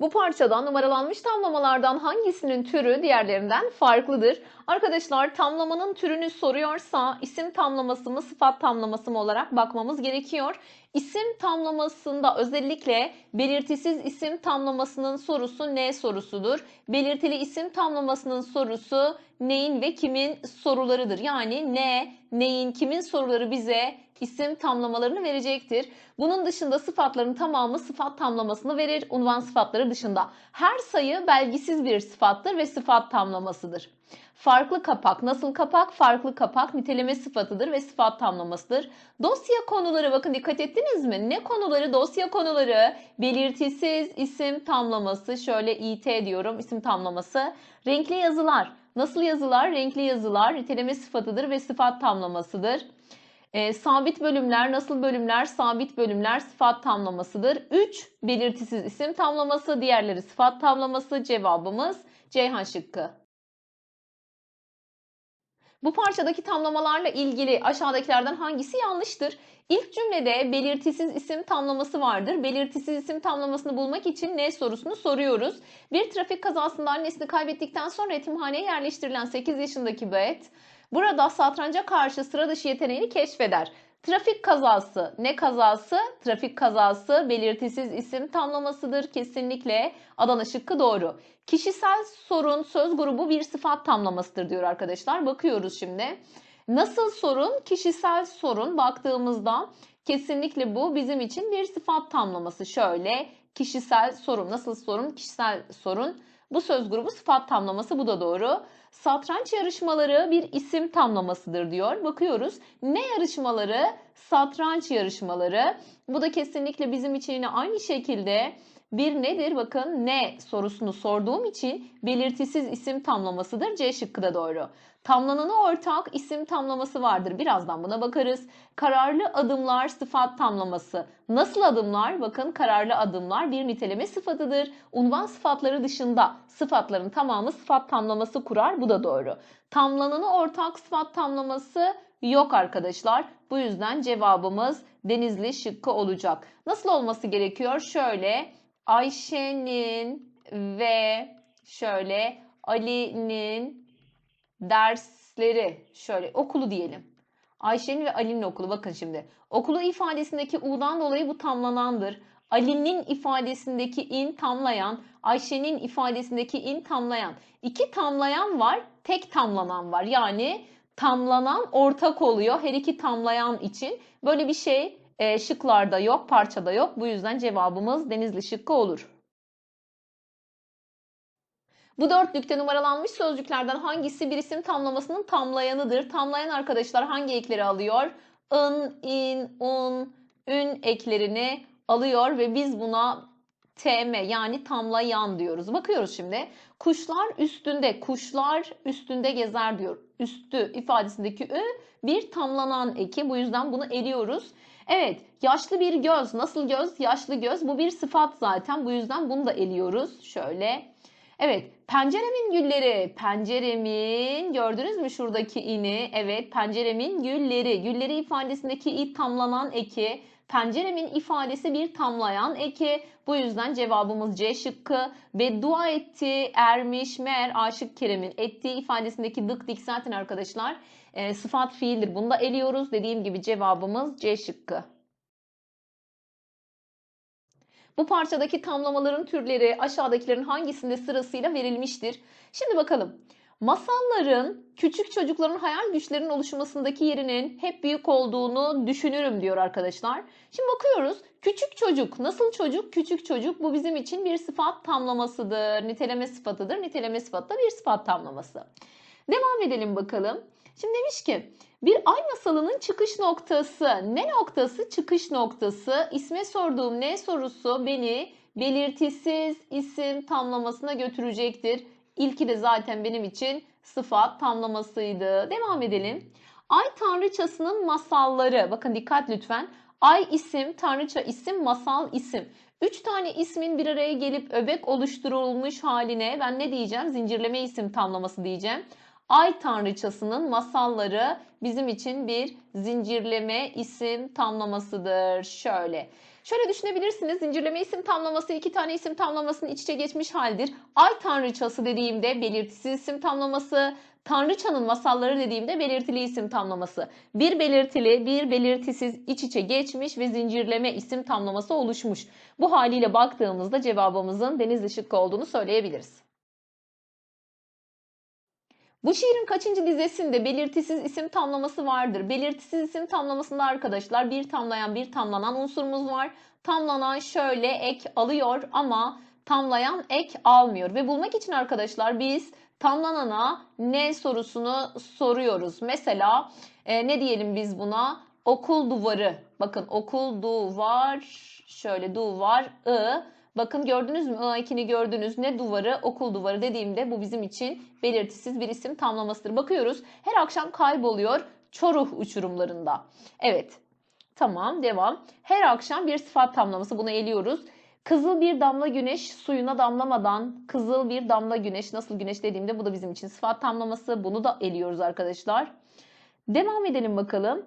Bu parçadan numaralanmış tamlamalardan hangisinin türü diğerlerinden farklıdır? Arkadaşlar tamlamanın türünü soruyorsa isim tamlaması mı sıfat tamlaması mı olarak bakmamız gerekiyor. İsim tamlamasında özellikle belirtisiz isim tamlamasının sorusu ne sorusudur. Belirtili isim tamlamasının sorusu neyin ve kimin sorularıdır. Yani ne, neyin, kimin soruları bize isim tamlamalarını verecektir. Bunun dışında sıfatların tamamı sıfat tamlamasını verir unvan sıfatları dışında. Her sayı belgisiz bir sıfattır ve sıfat tamlamasıdır. Farklı kapak, nasıl kapak? Farklı kapak niteleme sıfatıdır ve sıfat tamlamasıdır. Dosya konuları bakın dikkat ettiniz mi? Ne konuları? Dosya konuları, belirtisiz isim tamlaması, şöyle IT diyorum isim tamlaması, renkli yazılar. Nasıl yazılar? Renkli yazılar niteleme sıfatıdır ve sıfat tamlamasıdır. E, sabit bölümler, nasıl bölümler? Sabit bölümler sıfat tamlamasıdır. 3 belirtisiz isim tamlaması, diğerleri sıfat tamlaması. Cevabımız Ceyhan şıkkı. Bu parçadaki tamlamalarla ilgili aşağıdakilerden hangisi yanlıştır? İlk cümlede belirtisiz isim tamlaması vardır. Belirtisiz isim tamlamasını bulmak için ne sorusunu soruyoruz. Bir trafik kazasında annesini kaybettikten sonra yetimhaneye yerleştirilen 8 yaşındaki Beth, Burada satranca karşı sıra dışı yeteneğini keşfeder. Trafik kazası ne kazası? Trafik kazası belirtisiz isim tamlamasıdır kesinlikle. Adana şıkkı doğru. Kişisel sorun söz grubu bir sıfat tamlamasıdır diyor arkadaşlar. Bakıyoruz şimdi. Nasıl sorun? Kişisel sorun baktığımızda kesinlikle bu bizim için bir sıfat tamlaması. Şöyle kişisel sorun nasıl sorun? Kişisel sorun. Bu söz grubu sıfat tamlaması bu da doğru. Satranç yarışmaları bir isim tamlamasıdır diyor. Bakıyoruz ne yarışmaları? Satranç yarışmaları. Bu da kesinlikle bizim için yine aynı şekilde bir nedir? Bakın ne sorusunu sorduğum için belirtisiz isim tamlamasıdır. C şıkkı da doğru. Tamlananı ortak isim tamlaması vardır. Birazdan buna bakarız. Kararlı adımlar sıfat tamlaması. Nasıl adımlar? Bakın kararlı adımlar bir niteleme sıfatıdır. Unvan sıfatları dışında sıfatların tamamı sıfat tamlaması kurar. Bu da doğru. Tamlananı ortak sıfat tamlaması yok arkadaşlar. Bu yüzden cevabımız Denizli şıkkı olacak. Nasıl olması gerekiyor? Şöyle Ayşe'nin ve şöyle Ali'nin dersleri şöyle okulu diyelim. Ayşe'nin ve Ali'nin okulu bakın şimdi. Okulu ifadesindeki u'dan dolayı bu tamlanandır. Ali'nin ifadesindeki in tamlayan, Ayşe'nin ifadesindeki in tamlayan. İki tamlayan var, tek tamlanan var. Yani tamlanan ortak oluyor her iki tamlayan için. Böyle bir şey e, şıklarda yok, parçada yok. Bu yüzden cevabımız Denizli şıkkı olur. Bu dörtlükte numaralanmış sözcüklerden hangisi bir isim tamlamasının tamlayanıdır? Tamlayan arkadaşlar hangi ekleri alıyor? ın, in, un, ün eklerini alıyor ve biz buna TM yani tamlayan diyoruz. Bakıyoruz şimdi. Kuşlar üstünde, kuşlar üstünde gezer diyor. Üstü ifadesindeki ü bir tamlanan eki. Bu yüzden bunu eliyoruz. Evet yaşlı bir göz. Nasıl göz? Yaşlı göz. Bu bir sıfat zaten. Bu yüzden bunu da eliyoruz. Şöyle. Evet penceremin gülleri. Penceremin gördünüz mü şuradaki ini? Evet penceremin gülleri. Gülleri ifadesindeki i tamlanan eki Penceremin ifadesi bir tamlayan eki. Bu yüzden cevabımız C şıkkı ve dua etti ermiş mer aşık Kerem'in ettiği ifadesindeki dık dik zaten arkadaşlar e, sıfat fiildir. Bunu da eliyoruz. Dediğim gibi cevabımız C şıkkı. Bu parçadaki tamlamaların türleri aşağıdakilerin hangisinde sırasıyla verilmiştir? Şimdi bakalım. Masalların küçük çocukların hayal güçlerinin oluşmasındaki yerinin hep büyük olduğunu düşünürüm diyor arkadaşlar. Şimdi bakıyoruz küçük çocuk nasıl çocuk? Küçük çocuk bu bizim için bir sıfat tamlamasıdır. Niteleme sıfatıdır. Niteleme sıfatı da bir sıfat tamlaması. Devam edelim bakalım. Şimdi demiş ki bir ay masalının çıkış noktası. Ne noktası? Çıkış noktası. isme sorduğum ne sorusu beni belirtisiz isim tamlamasına götürecektir İlki de zaten benim için sıfat tamlamasıydı. Devam edelim. Ay tanrıçasının masalları. Bakın dikkat lütfen. Ay isim, tanrıça isim, masal isim. Üç tane ismin bir araya gelip öbek oluşturulmuş haline ben ne diyeceğim? Zincirleme isim tamlaması diyeceğim. Ay tanrıçasının masalları bizim için bir zincirleme isim tamlamasıdır. Şöyle. Şöyle düşünebilirsiniz zincirleme isim tamlaması iki tane isim tamlamasının iç içe geçmiş haldir. Ay tanrıçası dediğimde belirtisi isim tamlaması, Tanrıçanın masalları dediğimde belirtili isim tamlaması. Bir belirtili, bir belirtisiz iç içe geçmiş ve zincirleme isim tamlaması oluşmuş. Bu haliyle baktığımızda cevabımızın Denizli Şıkkı olduğunu söyleyebiliriz. Bu şiirin kaçıncı dizesinde belirtisiz isim tamlaması vardır? Belirtisiz isim tamlamasında arkadaşlar bir tamlayan bir tamlanan unsurumuz var. Tamlanan şöyle ek alıyor ama tamlayan ek almıyor. Ve bulmak için arkadaşlar biz tamlanana ne sorusunu soruyoruz. Mesela e, ne diyelim biz buna? Okul duvarı. Bakın okul duvar şöyle duvar ı Bakın gördünüz mü I2'ni gördünüz ne duvarı okul duvarı dediğimde bu bizim için belirtisiz bir isim tamlamasıdır. Bakıyoruz her akşam kayboluyor Çoruh uçurumlarında. Evet tamam devam. Her akşam bir sıfat tamlaması bunu eliyoruz. Kızıl bir damla güneş suyuna damlamadan kızıl bir damla güneş nasıl güneş dediğimde bu da bizim için sıfat tamlaması. Bunu da eliyoruz arkadaşlar. Devam edelim bakalım.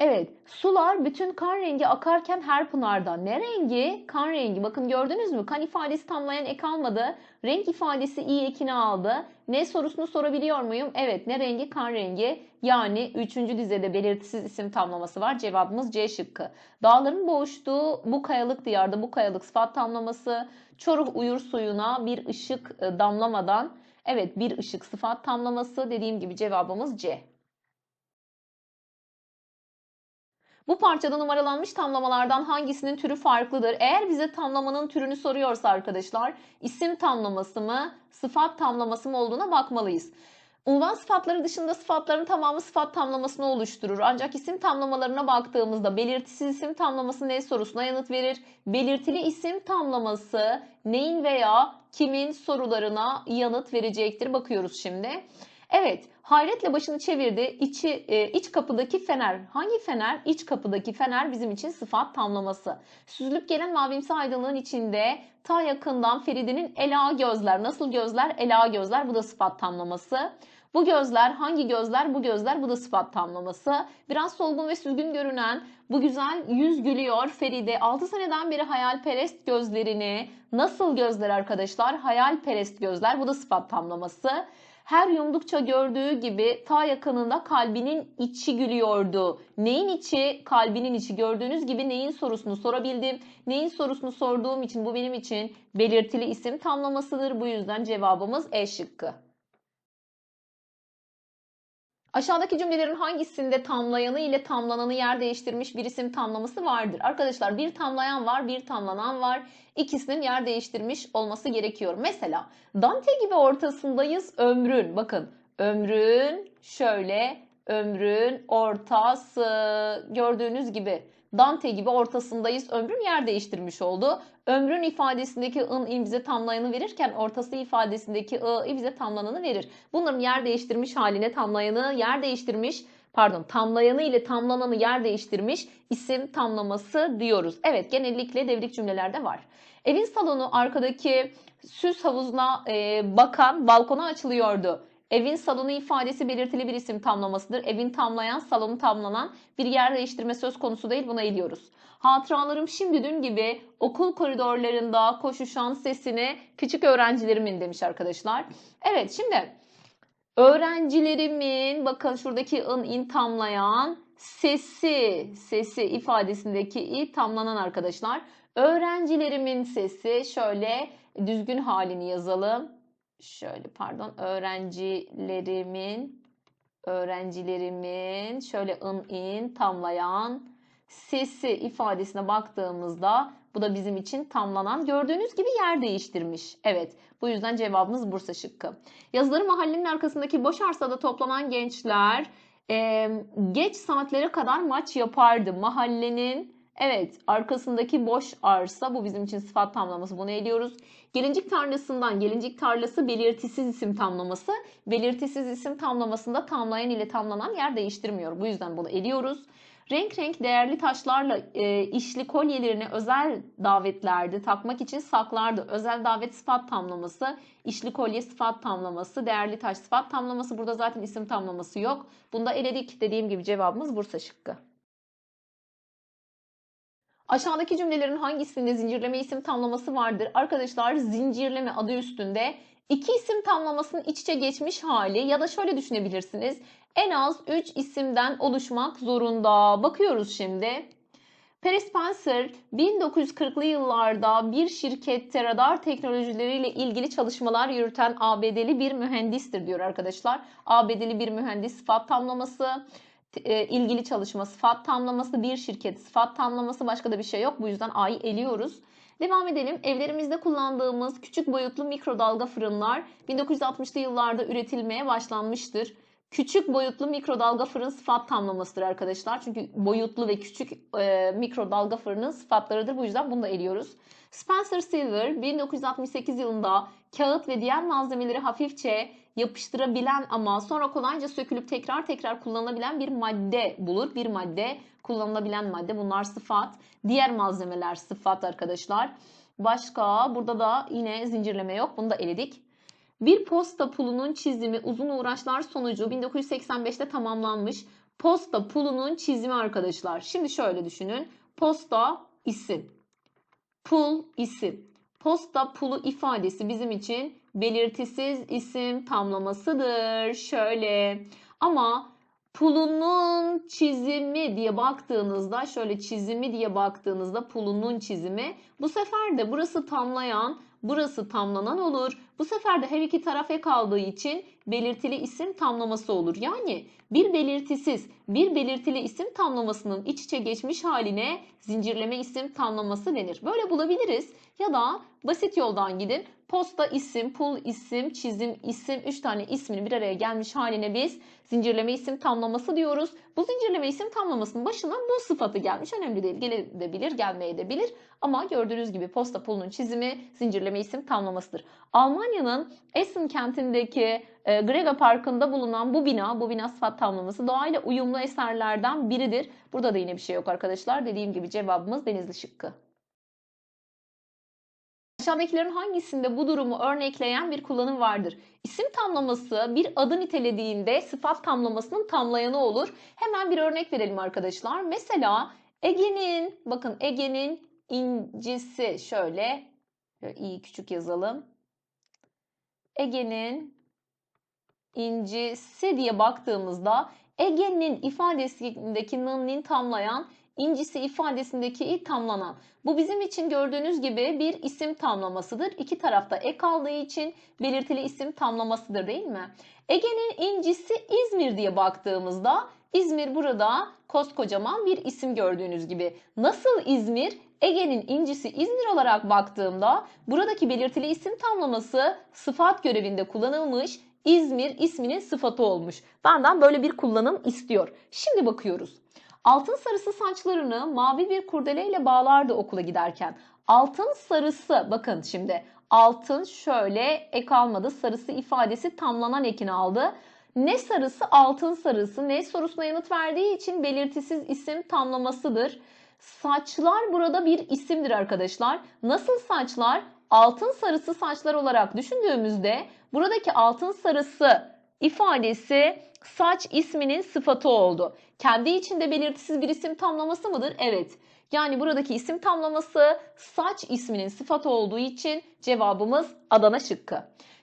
Evet, sular bütün kan rengi akarken her pınarda. Ne rengi? Kan rengi. Bakın gördünüz mü? Kan ifadesi tamlayan ek almadı. Renk ifadesi iyi ekini aldı. Ne sorusunu sorabiliyor muyum? Evet, ne rengi? Kan rengi. Yani 3. dizede belirtisiz isim tamlaması var. Cevabımız C şıkkı. Dağların boğuştuğu bu kayalık diyarda bu kayalık sıfat tamlaması. Çoruh uyur suyuna bir ışık e, damlamadan. Evet, bir ışık sıfat tamlaması. Dediğim gibi cevabımız C. Bu parçada numaralanmış tamlamalardan hangisinin türü farklıdır? Eğer bize tamlamanın türünü soruyorsa arkadaşlar isim tamlaması mı sıfat tamlaması mı olduğuna bakmalıyız. Unvan sıfatları dışında sıfatların tamamı sıfat tamlamasını oluşturur. Ancak isim tamlamalarına baktığımızda belirtisiz isim tamlaması ne sorusuna yanıt verir. Belirtili isim tamlaması neyin veya kimin sorularına yanıt verecektir bakıyoruz şimdi. Evet, hayretle başını çevirdi. İçi, e, iç kapıdaki fener. Hangi fener? İç kapıdaki fener bizim için sıfat tamlaması. Süzülüp gelen mavimsi aydınlığın içinde ta yakından Feride'nin ela gözler. Nasıl gözler? Ela gözler. Bu da sıfat tamlaması. Bu gözler hangi gözler? Bu gözler bu da sıfat tamlaması. Biraz solgun ve süzgün görünen bu güzel yüz gülüyor Feride. 6 seneden beri hayalperest gözlerini nasıl gözler arkadaşlar? Hayalperest gözler bu da sıfat tamlaması. Her yumdukça gördüğü gibi ta yakınında kalbinin içi gülüyordu. Neyin içi? Kalbinin içi. Gördüğünüz gibi neyin sorusunu sorabildim. Neyin sorusunu sorduğum için bu benim için belirtili isim tamlamasıdır. Bu yüzden cevabımız E şıkkı. Aşağıdaki cümlelerin hangisinde tamlayanı ile tamlananı yer değiştirmiş bir isim tamlaması vardır? Arkadaşlar bir tamlayan var, bir tamlanan var. İkisinin yer değiştirmiş olması gerekiyor. Mesela Dante gibi ortasındayız ömrün. Bakın ömrün şöyle, ömrün ortası gördüğünüz gibi Dante gibi ortasındayız. Ömrüm yer değiştirmiş oldu. Ömrün ifadesindeki ın in bize tamlayanı verirken ortası ifadesindeki ı i bize tamlananı verir. Bunların yer değiştirmiş haline tamlayanı yer değiştirmiş pardon tamlayanı ile tamlananı yer değiştirmiş isim tamlaması diyoruz. Evet genellikle devrik cümlelerde var. Evin salonu arkadaki süs havuzuna e, bakan balkona açılıyordu. Evin salonu ifadesi belirtili bir isim tamlamasıdır. Evin tamlayan, salonu tamlanan bir yer değiştirme söz konusu değil buna ediyoruz. Hatıralarım şimdi dün gibi okul koridorlarında koşuşan sesini küçük öğrencilerimin demiş arkadaşlar. Evet şimdi öğrencilerimin bakın şuradaki ın in tamlayan sesi sesi ifadesindeki i tamlanan arkadaşlar. Öğrencilerimin sesi şöyle düzgün halini yazalım şöyle pardon öğrencilerimin öğrencilerimin şöyle ın in tamlayan sesi ifadesine baktığımızda bu da bizim için tamlanan gördüğünüz gibi yer değiştirmiş. Evet bu yüzden cevabımız Bursa şıkkı. Yazıları mahallenin arkasındaki boş arsada toplanan gençler e, geç saatlere kadar maç yapardı. Mahallenin Evet arkasındaki boş arsa bu bizim için sıfat tamlaması bunu ediyoruz. Gelincik tarlasından gelincik tarlası belirtisiz isim tamlaması. Belirtisiz isim tamlamasında tamlayan ile tamlanan yer değiştirmiyor. Bu yüzden bunu ediyoruz. Renk renk değerli taşlarla e, işli kolyelerini özel davetlerde takmak için saklardı. Özel davet sıfat tamlaması, işli kolye sıfat tamlaması, değerli taş sıfat tamlaması. Burada zaten isim tamlaması yok. Bunda eledik. Dediğim gibi cevabımız Bursa şıkkı. Aşağıdaki cümlelerin hangisinde zincirleme isim tamlaması vardır? Arkadaşlar zincirleme adı üstünde iki isim tamlamasının iç içe geçmiş hali ya da şöyle düşünebilirsiniz. En az 3 isimden oluşmak zorunda. Bakıyoruz şimdi. Perry Spencer 1940'lı yıllarda bir şirkette radar teknolojileriyle ilgili çalışmalar yürüten ABD'li bir mühendistir diyor arkadaşlar. ABD'li bir mühendis sıfat tamlaması. E, ilgili çalışma, sıfat tamlaması bir şirket, sıfat tamlaması başka da bir şey yok. Bu yüzden A'yı eliyoruz. Devam edelim. Evlerimizde kullandığımız küçük boyutlu mikrodalga fırınlar 1960'lı yıllarda üretilmeye başlanmıştır. Küçük boyutlu mikrodalga fırın sıfat tamlamasıdır arkadaşlar. Çünkü boyutlu ve küçük e, mikrodalga fırının sıfatlarıdır. Bu yüzden bunu da eliyoruz. Spencer Silver 1968 yılında kağıt ve diğer malzemeleri hafifçe yapıştırabilen ama sonra kolayca sökülüp tekrar tekrar kullanılabilen bir madde bulur. Bir madde kullanılabilen madde bunlar sıfat. Diğer malzemeler sıfat arkadaşlar. Başka burada da yine zincirleme yok. Bunu da eledik. Bir posta pulunun çizimi uzun uğraşlar sonucu 1985'te tamamlanmış. Posta pulunun çizimi arkadaşlar. Şimdi şöyle düşünün. Posta isim. Pul isim. Posta pulu ifadesi bizim için belirtisiz isim tamlamasıdır. Şöyle ama pulunun çizimi diye baktığınızda şöyle çizimi diye baktığınızda pulunun çizimi bu sefer de burası tamlayan Burası tamlanan olur. Bu sefer de her iki tarafa kaldığı için belirtili isim tamlaması olur. Yani bir belirtisiz, bir belirtili isim tamlamasının iç içe geçmiş haline zincirleme isim tamlaması denir. Böyle bulabiliriz ya da basit yoldan gidin. Posta isim, pul isim, çizim isim 3 tane ismin bir araya gelmiş haline biz zincirleme isim tamlaması diyoruz. Bu zincirleme isim tamlamasının başına bu sıfatı gelmiş. Önemli değil. Gelebilir, gelmeyebilir ama gördüğünüz gibi posta pulun çizimi zincirleme söyleme isim tamlamasıdır. Almanya'nın Essen kentindeki e, Grega Parkı'nda bulunan bu bina, bu bina sıfat tamlaması doğayla uyumlu eserlerden biridir. Burada da yine bir şey yok arkadaşlar. Dediğim gibi cevabımız denizli şıkkı. Aşağıdakilerin hangisinde bu durumu örnekleyen bir kullanım vardır? İsim tamlaması bir adı nitelediğinde sıfat tamlamasının tamlayanı olur. Hemen bir örnek verelim arkadaşlar. Mesela Ege'nin, bakın Ege'nin incisi şöyle iyi küçük yazalım. Ege'nin incisi diye baktığımızda Ege'nin ifadesindeki nın'nin tamlayan, incisi ifadesindeki tamlanan. Bu bizim için gördüğünüz gibi bir isim tamlamasıdır. İki tarafta e aldığı için belirtili isim tamlamasıdır değil mi? Ege'nin incisi İzmir diye baktığımızda İzmir burada koskocaman bir isim gördüğünüz gibi. Nasıl İzmir? Ege'nin incisi İzmir olarak baktığımda buradaki belirtili isim tamlaması sıfat görevinde kullanılmış İzmir isminin sıfatı olmuş. Benden böyle bir kullanım istiyor. Şimdi bakıyoruz. Altın sarısı saçlarını mavi bir kurdeleyle bağlardı okula giderken. Altın sarısı bakın şimdi altın şöyle ek almadı sarısı ifadesi tamlanan ekini aldı. Ne sarısı altın sarısı ne sorusuna yanıt verdiği için belirtisiz isim tamlamasıdır. Saçlar burada bir isimdir arkadaşlar. Nasıl saçlar? Altın sarısı saçlar olarak düşündüğümüzde buradaki altın sarısı ifadesi saç isminin sıfatı oldu. Kendi içinde belirtisiz bir isim tamlaması mıdır? Evet. Yani buradaki isim tamlaması saç isminin sıfatı olduğu için cevabımız Adana şıkkı.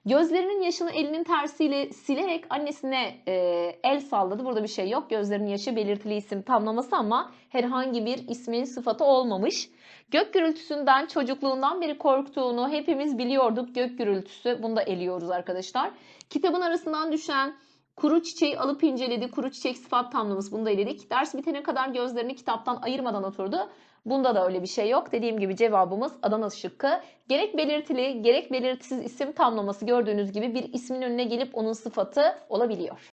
Gözlerinin yaşını elinin tersiyle silerek annesine e, el salladı. Burada bir şey yok. Gözlerinin yaşı belirtili isim tamlaması ama herhangi bir ismin sıfatı olmamış. Gök gürültüsünden çocukluğundan beri korktuğunu hepimiz biliyorduk. Gök gürültüsü bunu da eliyoruz arkadaşlar. Kitabın arasından düşen Kuru çiçeği alıp inceledi. Kuru çiçek sıfat tamlaması bunu da eledik. Ders bitene kadar gözlerini kitaptan ayırmadan oturdu. Bunda da öyle bir şey yok. Dediğim gibi cevabımız Adana şıkkı. Gerek belirtili gerek belirtisiz isim tamlaması gördüğünüz gibi bir ismin önüne gelip onun sıfatı olabiliyor.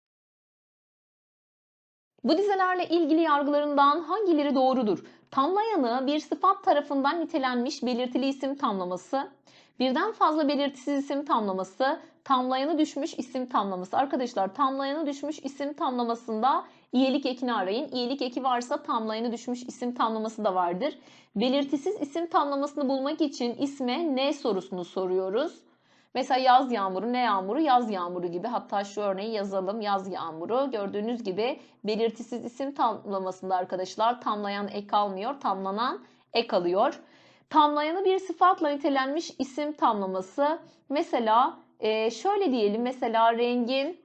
Bu dizelerle ilgili yargılarından hangileri doğrudur? Tamlayanı bir sıfat tarafından nitelenmiş belirtili isim tamlaması, birden fazla belirtisiz isim tamlaması, tamlayanı düşmüş isim tamlaması. Arkadaşlar tamlayanı düşmüş isim tamlamasında İyilik ekini arayın. İyilik eki varsa tamlayını düşmüş isim tamlaması da vardır. Belirtisiz isim tamlamasını bulmak için isme ne sorusunu soruyoruz. Mesela yaz yağmuru ne yağmuru? Yaz yağmuru gibi. Hatta şu örneği yazalım. Yaz yağmuru. Gördüğünüz gibi belirtisiz isim tamlamasında arkadaşlar tamlayan ek almıyor. Tamlanan ek alıyor. Tamlayanı bir sıfatla nitelenmiş isim tamlaması. Mesela şöyle diyelim. Mesela rengin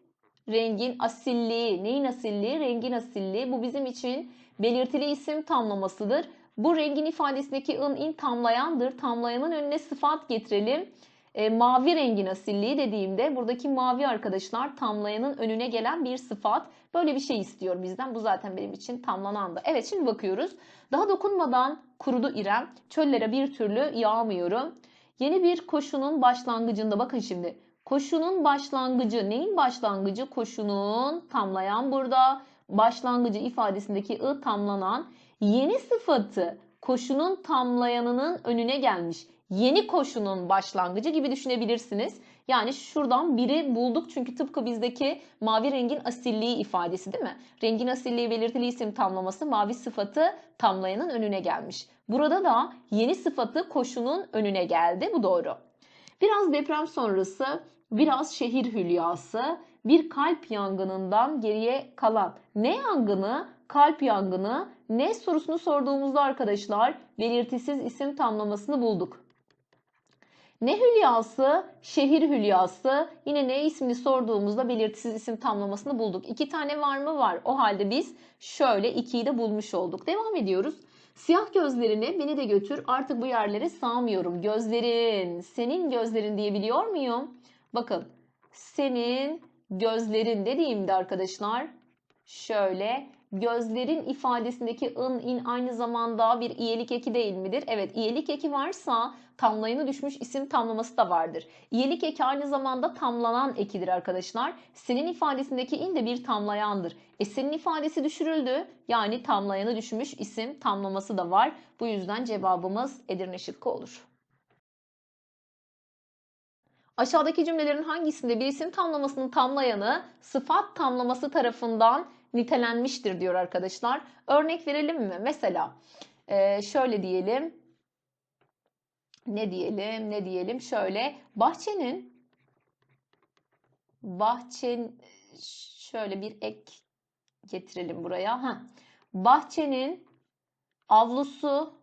Rengin asilliği. Neyin asilliği? Rengin asilliği. Bu bizim için belirtili isim tamlamasıdır. Bu rengin ifadesindeki ın in tamlayandır. Tamlayanın önüne sıfat getirelim. E, mavi rengin asilliği dediğimde buradaki mavi arkadaşlar tamlayanın önüne gelen bir sıfat. Böyle bir şey istiyor bizden. Bu zaten benim için tamlanandı. Evet şimdi bakıyoruz. Daha dokunmadan kurudu İrem. Çöllere bir türlü yağmıyorum. Yeni bir koşunun başlangıcında bakın şimdi Koşunun başlangıcı neyin başlangıcı? Koşunun tamlayan burada başlangıcı ifadesindeki ı tamlanan yeni sıfatı koşunun tamlayanının önüne gelmiş. Yeni koşunun başlangıcı gibi düşünebilirsiniz. Yani şuradan biri bulduk çünkü tıpkı bizdeki mavi rengin asilliği ifadesi değil mi? Rengin asilliği belirtili isim tamlaması mavi sıfatı tamlayanın önüne gelmiş. Burada da yeni sıfatı koşunun önüne geldi. Bu doğru. Biraz deprem sonrası biraz şehir hülyası, bir kalp yangınından geriye kalan. Ne yangını? Kalp yangını. Ne sorusunu sorduğumuzda arkadaşlar belirtisiz isim tamlamasını bulduk. Ne hülyası? Şehir hülyası. Yine ne ismini sorduğumuzda belirtisiz isim tamlamasını bulduk. İki tane var mı? Var. O halde biz şöyle ikiyi de bulmuş olduk. Devam ediyoruz. Siyah gözlerini beni de götür artık bu yerlere sağmıyorum. Gözlerin, senin gözlerin diyebiliyor muyum? Bakın senin gözlerin dediğimde arkadaşlar şöyle gözlerin ifadesindeki ın in aynı zamanda bir iyelik eki değil midir? Evet iyelik eki varsa tamlayını düşmüş isim tamlaması da vardır. İyelik eki aynı zamanda tamlanan ekidir arkadaşlar. Senin ifadesindeki in de bir tamlayandır. E senin ifadesi düşürüldü yani tamlayanı düşmüş isim tamlaması da var. Bu yüzden cevabımız Edirne şıkkı olur. Aşağıdaki cümlelerin hangisinde birisinin tamlamasını tamlayanı sıfat tamlaması tarafından nitelenmiştir diyor arkadaşlar. Örnek verelim mi? Mesela e, şöyle diyelim. Ne diyelim? Ne diyelim? Şöyle bahçenin bahçenin şöyle bir ek getirelim buraya. Ha. Bahçenin avlusu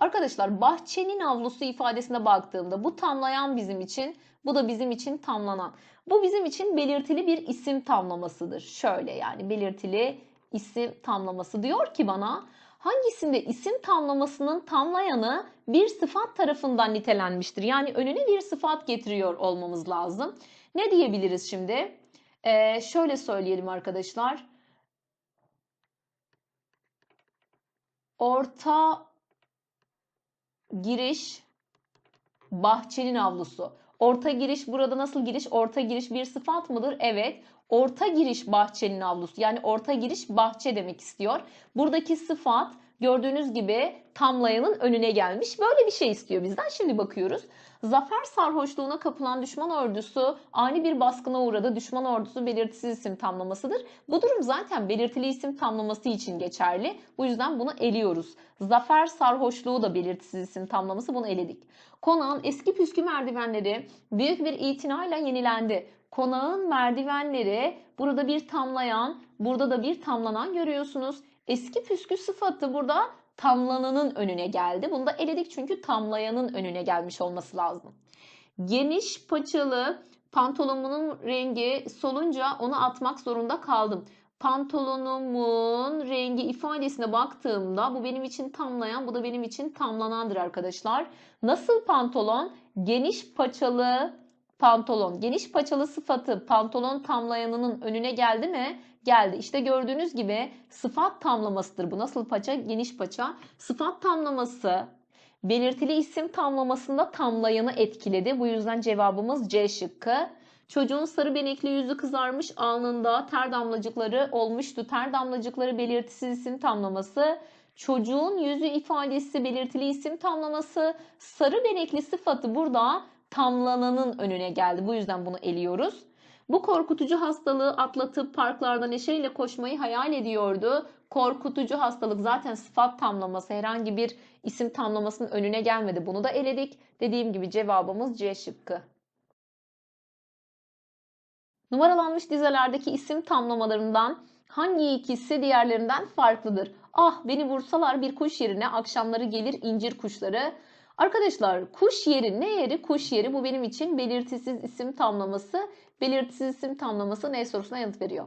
Arkadaşlar bahçenin avlusu ifadesine baktığımda bu tamlayan bizim için, bu da bizim için tamlanan. Bu bizim için belirtili bir isim tamlamasıdır. Şöyle yani belirtili isim tamlaması diyor ki bana hangisinde isim tamlamasının tamlayanı bir sıfat tarafından nitelenmiştir. Yani önüne bir sıfat getiriyor olmamız lazım. Ne diyebiliriz şimdi? Ee, şöyle söyleyelim arkadaşlar. Orta giriş bahçenin avlusu. Orta giriş burada nasıl giriş? Orta giriş bir sıfat mıdır? Evet. Orta giriş bahçenin avlusu. Yani orta giriş bahçe demek istiyor. Buradaki sıfat Gördüğünüz gibi tamlayanın önüne gelmiş. Böyle bir şey istiyor bizden. Şimdi bakıyoruz. Zafer sarhoşluğuna kapılan düşman ordusu ani bir baskına uğradı. Düşman ordusu belirtisiz isim tamlamasıdır. Bu durum zaten belirtili isim tamlaması için geçerli. Bu yüzden bunu eliyoruz. Zafer sarhoşluğu da belirtisiz isim tamlaması bunu eledik. Konağın eski püskü merdivenleri büyük bir itinayla yenilendi. Konağın merdivenleri burada bir tamlayan, burada da bir tamlanan görüyorsunuz. Eski püskü sıfatı burada tamlananın önüne geldi. Bunu da eledik çünkü tamlayanın önüne gelmiş olması lazım. Geniş paçalı pantolonumun rengi solunca onu atmak zorunda kaldım. Pantolonumun rengi ifadesine baktığımda bu benim için tamlayan, bu da benim için tamlanandır arkadaşlar. Nasıl pantolon? Geniş paçalı pantolon. Geniş paçalı sıfatı pantolon tamlayanının önüne geldi mi? Geldi. İşte gördüğünüz gibi sıfat tamlamasıdır bu. Nasıl paça? Geniş paça. Sıfat tamlaması belirtili isim tamlamasında tamlayanı etkiledi. Bu yüzden cevabımız C şıkkı. Çocuğun sarı benekli yüzü kızarmış alnında ter damlacıkları olmuştu. Ter damlacıkları belirtisiz isim tamlaması. Çocuğun yüzü ifadesi belirtili isim tamlaması. Sarı benekli sıfatı burada tamlananın önüne geldi. Bu yüzden bunu eliyoruz. Bu korkutucu hastalığı atlatıp parklarda neşeyle koşmayı hayal ediyordu. Korkutucu hastalık zaten sıfat tamlaması herhangi bir isim tamlamasının önüne gelmedi. Bunu da eledik. Dediğim gibi cevabımız C şıkkı. Numaralanmış dizelerdeki isim tamlamalarından hangi ikisi diğerlerinden farklıdır? Ah beni vursalar bir kuş yerine akşamları gelir incir kuşları. Arkadaşlar kuş yeri ne yeri? Kuş yeri bu benim için belirtisiz isim tamlaması. Belirtisiz isim tamlaması ne sorusuna yanıt veriyor.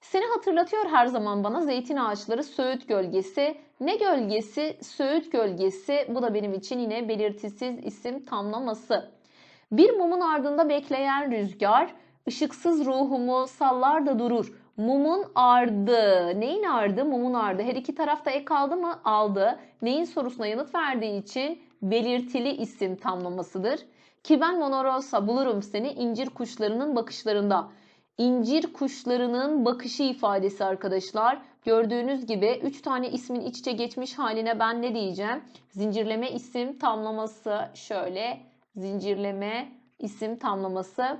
Seni hatırlatıyor her zaman bana zeytin ağaçları, söğüt gölgesi. Ne gölgesi? Söğüt gölgesi. Bu da benim için yine belirtisiz isim tamlaması. Bir mumun ardında bekleyen rüzgar, ışıksız ruhumu sallar da durur. Mumun ardı. Neyin ardı? Mumun ardı. Her iki tarafta ek aldı mı? Aldı. Neyin sorusuna yanıt verdiği için belirtili isim tamlamasıdır. Ki ben Monorosa bulurum seni incir kuşlarının bakışlarında. İncir kuşlarının bakışı ifadesi arkadaşlar. Gördüğünüz gibi 3 tane ismin iç içe geçmiş haline ben ne diyeceğim? Zincirleme isim tamlaması şöyle. Zincirleme isim tamlaması.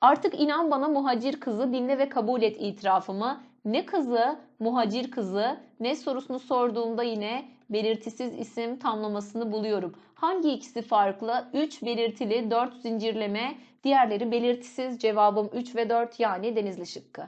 Artık inan bana muhacir kızı dinle ve kabul et itirafımı. Ne kızı, muhacir kızı, ne sorusunu sorduğumda yine belirtisiz isim tamlamasını buluyorum. Hangi ikisi farklı? 3 belirtili, 4 zincirleme, diğerleri belirtisiz. Cevabım 3 ve 4 yani denizli şıkkı.